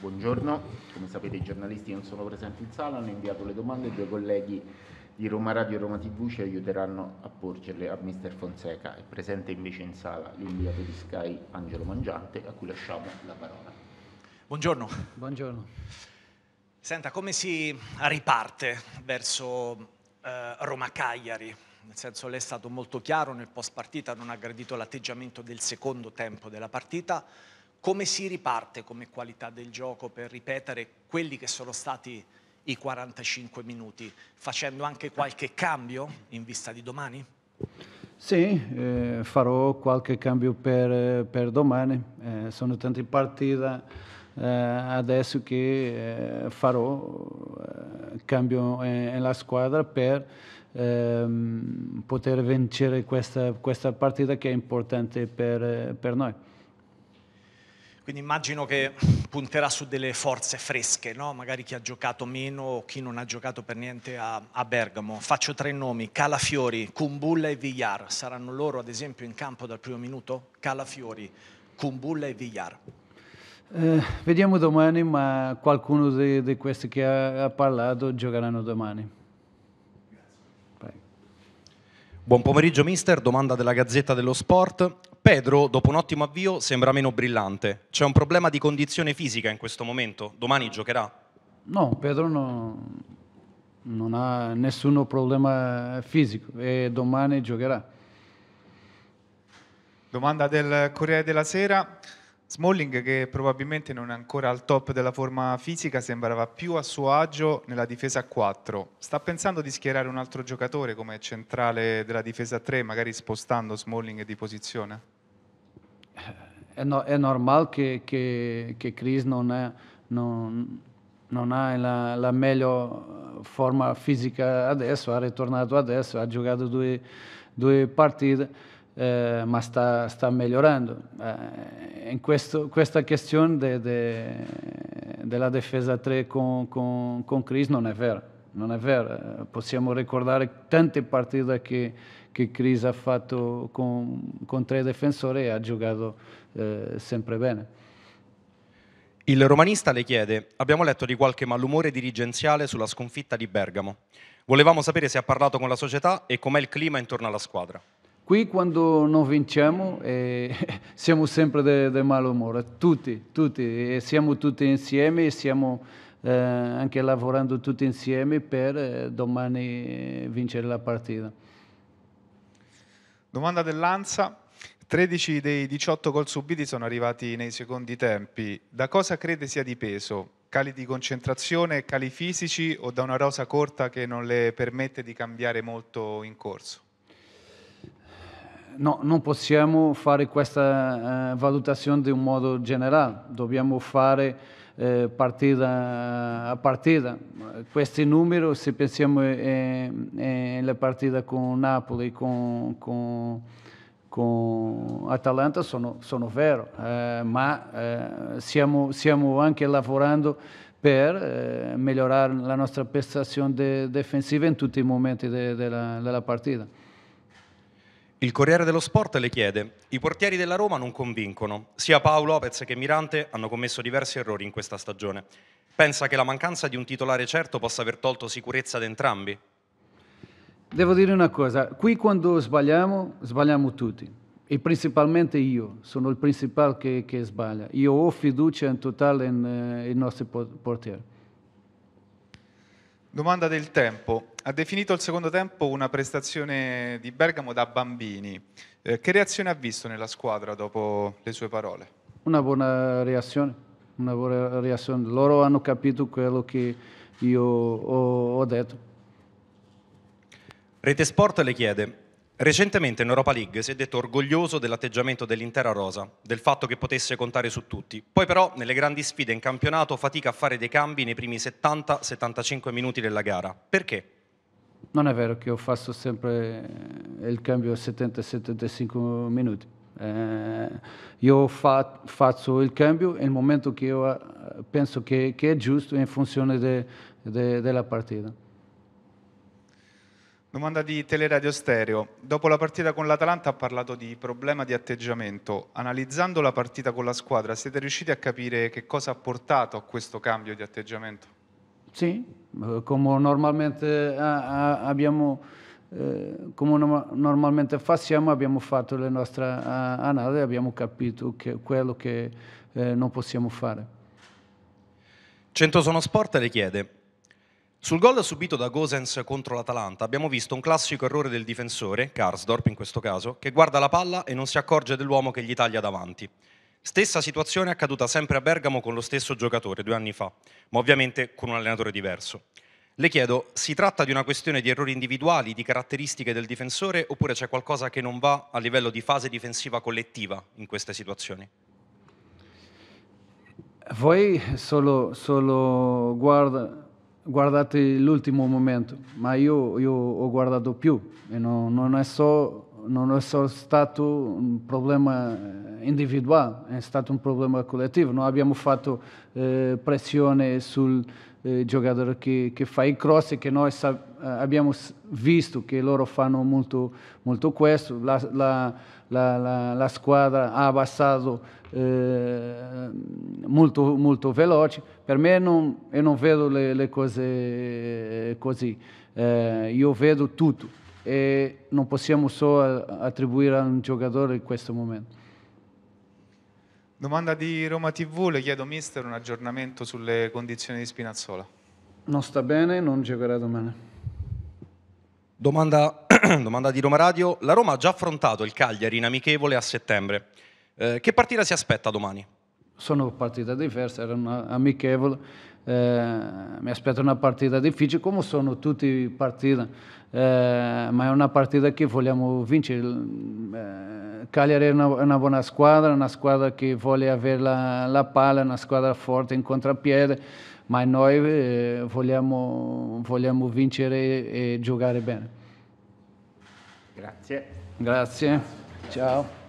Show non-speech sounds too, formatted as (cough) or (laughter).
Buongiorno, come sapete i giornalisti non sono presenti in sala, hanno inviato le domande e due colleghi di Roma Radio e Roma TV ci aiuteranno a porgerle a Mr. Fonseca. È presente invece in sala l'inviato di Sky Angelo Mangiante a cui lasciamo la parola. Buongiorno. Buongiorno. Senta, come si riparte verso eh, Roma-Cagliari? Nel senso, lei è stato molto chiaro nel post partita, non ha gradito l'atteggiamento del secondo tempo della partita come si riparte come qualità del gioco per ripetere quelli che sono stati i 45 minuti, facendo anche qualche cambio in vista di domani? Sì, eh, farò qualche cambio per, per domani. Eh, sono tante partite eh, adesso che eh, farò eh, cambio nella eh, squadra per ehm, poter vincere questa, questa, partita che è importante per, per noi. Quindi immagino che punterà su delle forze fresche, no? magari chi ha giocato meno o chi non ha giocato per niente a, a Bergamo. Faccio tre nomi, Calafiori, Kumbulla e Villar. Saranno loro ad esempio in campo dal primo minuto? Calafiori, Kumbulla e Villar. Eh, vediamo domani, ma qualcuno di, di questi che ha, ha, parlato giocheranno domani. Buon pomeriggio mister, domanda della Gazzetta dello Sport. Pedro, dopo un ottimo avvio, sembra meno brillante. C'è un problema di condizione fisica in questo momento? Domani giocherà? No, Pedro no, non ha nessun problema fisico e domani giocherà. Domanda del Corriere della Sera. Smalling, che probabilmente non è ancora al top della forma fisica, sembrava più a suo agio nella difesa a 4. Sta pensando di schierare un altro giocatore come centrale della difesa a 3, magari spostando Smalling di posizione? Eh, è, no, è normale che, che, che, Chris non, è, non, non ha la, la meglio forma fisica adesso, ha ritornato adesso, ha giocato due, due partite eh, ma sta, sta migliorando. Eh, in questo, questa questione de, de, della difesa 3 con, con, con, Chris non è vera, non è vera. Possiamo ricordare tante partite che, che Chris ha fatto con, con tre difensori e ha giocato eh, sempre bene. Il romanista le chiede, abbiamo letto di qualche malumore dirigenziale sulla sconfitta di Bergamo. Volevamo sapere se ha parlato con la società e com'è il clima intorno alla squadra. Qui quando non vinciamo eh, (laughs) siamo sempre di malumore, tutti, tutti, e siamo tutti insieme e stiamo eh, anche lavorando tutti insieme per eh, domani vincere la partita. Domanda dell'Ansa. 13 dei 18 gol subiti sono arrivati nei secondi tempi. Da cosa crede sia di peso? Cali di concentrazione, cali fisici o da una rosa corta che non le permette di cambiare molto in corso? no, non possiamo fare questa eh, valutazione in modo generale, dobbiamo fare eh, partita a partita. Questi numeri, se pensiamo alla eh, eh, partita con Napoli, con, con, con Atalanta, sono, sono vero, eh, ma eh, stiamo, stiamo anche lavorando per eh, migliorare la nostra prestazione de defensiva in tutti i momenti de de della partita. Il Corriere dello Sport le chiede, i portieri della Roma non convincono, sia Paolo Lopez che Mirante hanno commesso diversi errori in questa stagione. Pensa che la mancanza di un titolare certo possa aver tolto sicurezza ad entrambi? Devo dire una cosa, qui quando sbagliamo, sbagliamo tutti. E principalmente io, sono il principale che, che sbaglia. Io ho fiducia in totale nel eh, nostri portieri. Domanda del tempo. Ha definito il secondo tempo una prestazione di Bergamo da bambini. Eh, che reazione ha visto nella squadra dopo le sue parole? Una buona reazione, una buona reazione. Loro hanno capito quello che io ho, ho detto. Rete Sport le chiede, Recentemente in Europa League si è detto orgoglioso dell'atteggiamento dell'intera rosa, del fatto che potesse contare su tutti. Poi però nelle grandi sfide in campionato fatica a fare dei cambi nei primi 70-75 minuti della gara. Perché? Non è vero che ho fatto sempre eh, il cambio a 70-75 minuti. Eh, io fa, faccio il cambio nel momento che io eh, penso che, che è giusto in funzione de, de, della partita. Domanda di Teleradio Stereo. Dopo la partita con l'Atalanta ha parlato di problema di atteggiamento. Analizzando la partita con la squadra, siete riusciti a capire che cosa ha portato a questo cambio di atteggiamento? Sì, eh, come normalmente, eh, eh, abbiamo, come normalmente facciamo, abbiamo fatto le nostre analisi e abbiamo capito che quello che non possiamo fare. Centosono Sport le chiede sul gol subito da Gosens contro l'Atalanta abbiamo visto un classico errore del difensore, Karsdorp in questo caso, che guarda la palla e non si accorge dell'uomo che gli taglia davanti. Stessa situazione accaduta sempre a Bergamo con lo stesso giocatore due anni fa, ma ovviamente con un allenatore diverso. Le chiedo, si tratta di una questione di errori individuali, di caratteristiche del difensore, oppure c'è qualcosa che non va a livello di fase difensiva collettiva in queste situazioni? Voi solo, solo guarda, guardate l'ultimo momento, ma io, io ho guardato più e no, non è solo non è solo stato un problema eh, individuale, è stato un problema collettivo. Non abbiamo fatto eh, pressione sul eh, giocatore che, che, fa i cross e che noi eh, abbiamo visto che loro fanno molto, molto questo. La, la, la, la, squadra ha abbassato eh, molto, molto veloce. Per me non, io non vedo le, le cose eh, così, io vedo tutto e non possiamo solo attribuire a un giocatore in questo momento. Domanda di Roma TV, le chiedo mister un aggiornamento sulle condizioni di Spinazzola. Non sta bene, non giocherà domani. Domanda, (clears throat) domanda di Roma Radio, la Roma ha già affrontato il Cagliari in amichevole a settembre, eh, che partita si aspetta domani? Sono partite diverse, era una amichevole, eh, mi aspetto una partita difficile come sono tutte le partite, eh, ma è una partita che vogliamo vincere. Eh, Cagliari è una, una, buona squadra, una squadra che vuole avere la, la palla, una squadra forte in contrappiede, ma noi eh, vogliamo, vogliamo vincere e giocare bene. Grazie. Grazie, ciao.